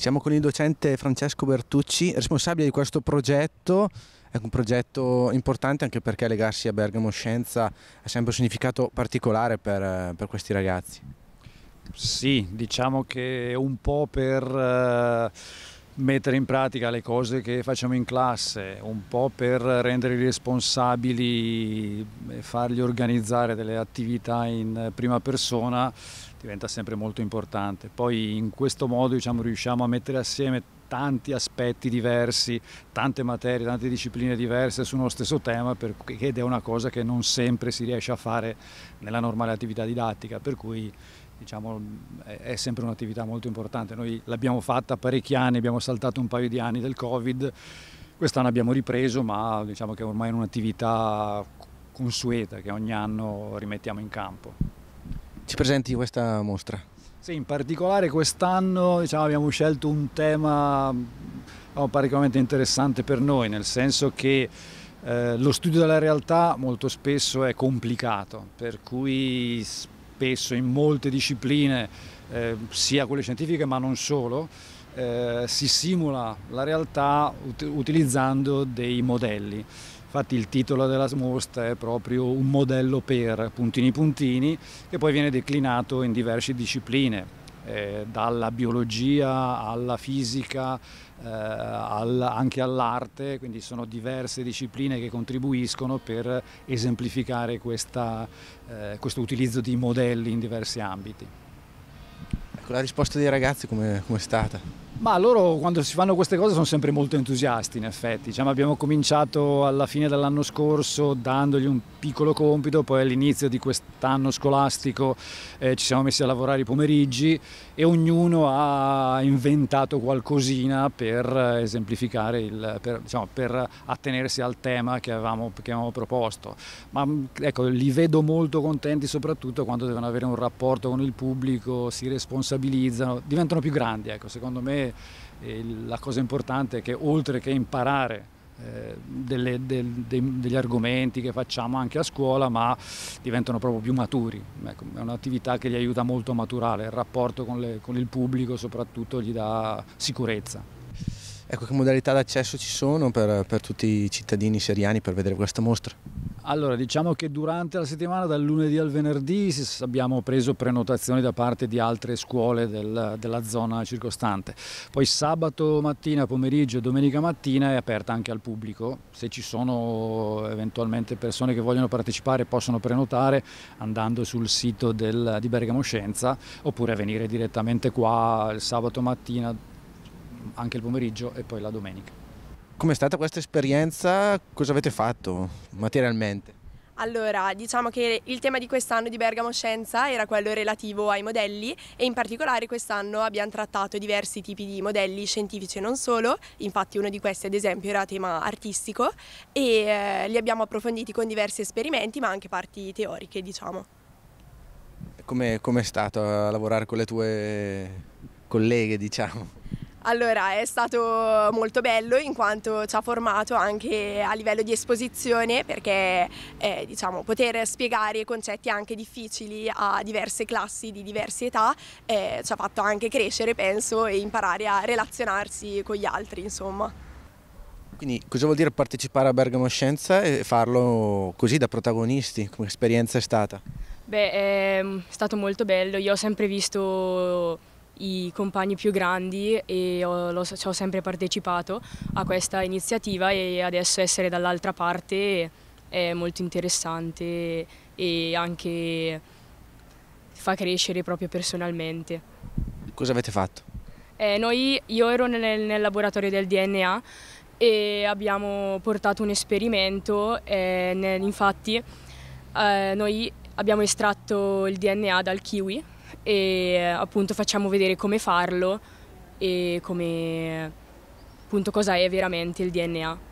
Siamo con il docente Francesco Bertucci, responsabile di questo progetto. È un progetto importante anche perché legarsi a Bergamo Scienza ha sempre un significato particolare per, per questi ragazzi. Sì, diciamo che un po' per... Eh mettere in pratica le cose che facciamo in classe, un po' per rendere i responsabili e fargli organizzare delle attività in prima persona diventa sempre molto importante. Poi in questo modo diciamo, riusciamo a mettere assieme tanti aspetti diversi, tante materie, tante discipline diverse su uno stesso tema ed è una cosa che non sempre si riesce a fare nella normale attività didattica, per cui diciamo, è sempre un'attività molto importante. Noi l'abbiamo fatta parecchi anni, abbiamo saltato un paio di anni del Covid, quest'anno abbiamo ripreso, ma diciamo che ormai è un'attività consueta che ogni anno rimettiamo in campo. Ci presenti questa mostra? Sì, in particolare quest'anno diciamo, abbiamo scelto un tema diciamo, particolarmente interessante per noi, nel senso che eh, lo studio della realtà molto spesso è complicato, per cui spesso in molte discipline, eh, sia quelle scientifiche ma non solo, eh, si simula la realtà ut utilizzando dei modelli. Infatti il titolo della mostra è proprio un modello per puntini puntini che poi viene declinato in diverse discipline, eh, dalla biologia alla fisica, eh, al, anche all'arte, quindi sono diverse discipline che contribuiscono per esemplificare questa, eh, questo utilizzo di modelli in diversi ambiti. Ecco, la risposta dei ragazzi come è stata? Ma loro quando si fanno queste cose sono sempre molto entusiasti in effetti, diciamo, abbiamo cominciato alla fine dell'anno scorso dandogli un piccolo compito, poi all'inizio di quest'anno scolastico eh, ci siamo messi a lavorare i pomeriggi e ognuno ha inventato qualcosina per eh, esemplificare, il, per, diciamo, per attenersi al tema che avevamo, che avevamo proposto. Ma mm, ecco, li vedo molto contenti soprattutto quando devono avere un rapporto con il pubblico, si responsabilizzano, diventano più grandi, ecco, secondo me la cosa importante è che oltre che imparare eh, delle, del, de, degli argomenti che facciamo anche a scuola, ma diventano proprio più maturi. Ecco, è un'attività che li aiuta molto a maturare, il rapporto con, le, con il pubblico soprattutto gli dà sicurezza. Ecco, che modalità d'accesso ci sono per, per tutti i cittadini seriani per vedere questa mostra? Allora, diciamo che durante la settimana, dal lunedì al venerdì, abbiamo preso prenotazioni da parte di altre scuole del, della zona circostante. Poi sabato mattina, pomeriggio e domenica mattina è aperta anche al pubblico. Se ci sono eventualmente persone che vogliono partecipare possono prenotare andando sul sito del, di Bergamo Scienza oppure venire direttamente qua il sabato mattina, anche il pomeriggio e poi la domenica. Com'è stata questa esperienza? Cosa avete fatto materialmente? Allora, diciamo che il tema di quest'anno di Bergamo Scienza era quello relativo ai modelli e in particolare quest'anno abbiamo trattato diversi tipi di modelli scientifici e non solo, infatti uno di questi ad esempio era tema artistico e eh, li abbiamo approfonditi con diversi esperimenti ma anche parti teoriche diciamo. Com'è, com'è stato a lavorare con le tue colleghe diciamo? Allora è stato molto bello in quanto ci ha formato anche a livello di esposizione perché eh, diciamo, poter spiegare concetti anche difficili a diverse classi di diverse età eh, ci ha fatto anche crescere penso e imparare a relazionarsi con gli altri insomma. Quindi cosa vuol dire partecipare a Bergamo Scienza e farlo così da protagonisti? Come esperienza è stata? Beh, ehm, è stato molto bello, io ho sempre visto i compagni più grandi e ho, ci ho sempre partecipato a questa iniziativa e adesso essere dall'altra parte è molto interessante e anche fa crescere proprio personalmente. Cosa avete fatto? Eh, noi, io ero nel, nel, laboratorio del DNA e abbiamo portato un esperimento, eh, nel, infatti eh, noi abbiamo estratto il DNA dal kiwi e appunto facciamo vedere come farlo e come appunto cosa è veramente il DNA.